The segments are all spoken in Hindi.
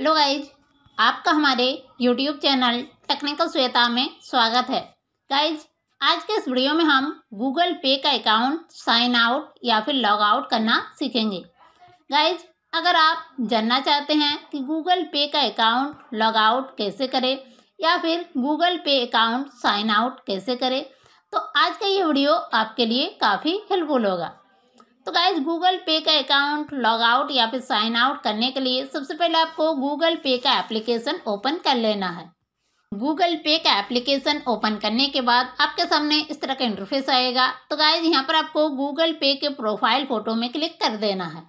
हेलो गाइज आपका हमारे यूट्यूब चैनल टेक्निकल श्वेता में स्वागत है गाइज आज के इस वीडियो में हम गूगल पे का अकाउंट साइन आउट या फिर लॉग आउट करना सीखेंगे गाइज अगर आप जानना चाहते हैं कि गूगल पे का अकाउंट लॉग आउट कैसे करें या फिर गूगल पे अकाउंट साइन आउट कैसे करें तो आज का ये वीडियो आपके लिए काफ़ी हेल्पफुल होगा तो गाइज गूगल पे का अकाउंट लॉग आउट या फिर साइन आउट करने के लिए सबसे पहले आपको गूगल पे का एप्लीकेशन ओपन कर लेना है गूगल पे का एप्लीकेशन ओपन करने के बाद आपके सामने इस तरह का इंटरफेस आएगा तो गाइज यहाँ पर आपको गूगल पे के प्रोफाइल फ़ोटो में क्लिक कर देना है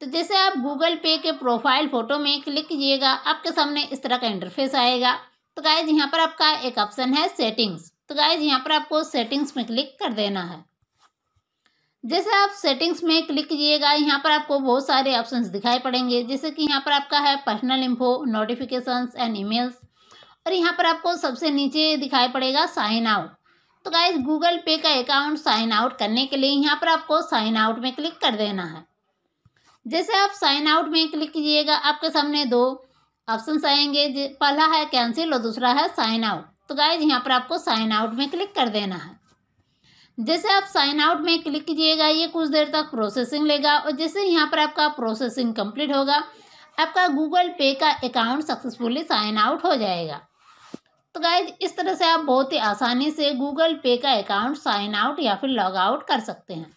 तो जैसे आप गूगल पे के प्रोफाइल फ़ोटो में क्लिक कीजिएगा आपके सामने इस तरह का इंटरफेस आएगा तो गाइज यहाँ पर आपका एक ऑप्शन है सेटिंग्स तो गाइज यहाँ पर आपको सेटिंग्स में क्लिक कर देना है जैसे आप सेटिंग्स में क्लिक कीजिएगा यहाँ पर आपको बहुत सारे ऑप्शंस दिखाई पड़ेंगे जैसे कि यहाँ पर आपका है personal info notifications and emails और यहाँ पर आपको सबसे नीचे दिखाई पड़ेगा साइन आउट तो गाइज गूगल पे का अकाउंट साइन आउट करने के लिए यहाँ पर आपको साइन आउट में क्लिक कर देना है जैसे आप साइन आउट में क्लिक कीजिएगा आपके सामने दो ऑप्शन आएंगे पहला है कैंसिल और दूसरा है साइन आउट तो गाइज यहाँ पर आपको साइन आउट में क्लिक कर देना है जैसे आप साइन आउट में क्लिक कीजिएगा ये कुछ देर तक प्रोसेसिंग लेगा और जैसे यहाँ पर आपका प्रोसेसिंग कंप्लीट होगा आपका गूगल पे का अकाउंट सक्सेसफुली साइन आउट हो जाएगा तो गाय इस तरह से आप बहुत ही आसानी से गूगल पे का अकाउंट साइन आउट या फिर लॉग आउट कर सकते हैं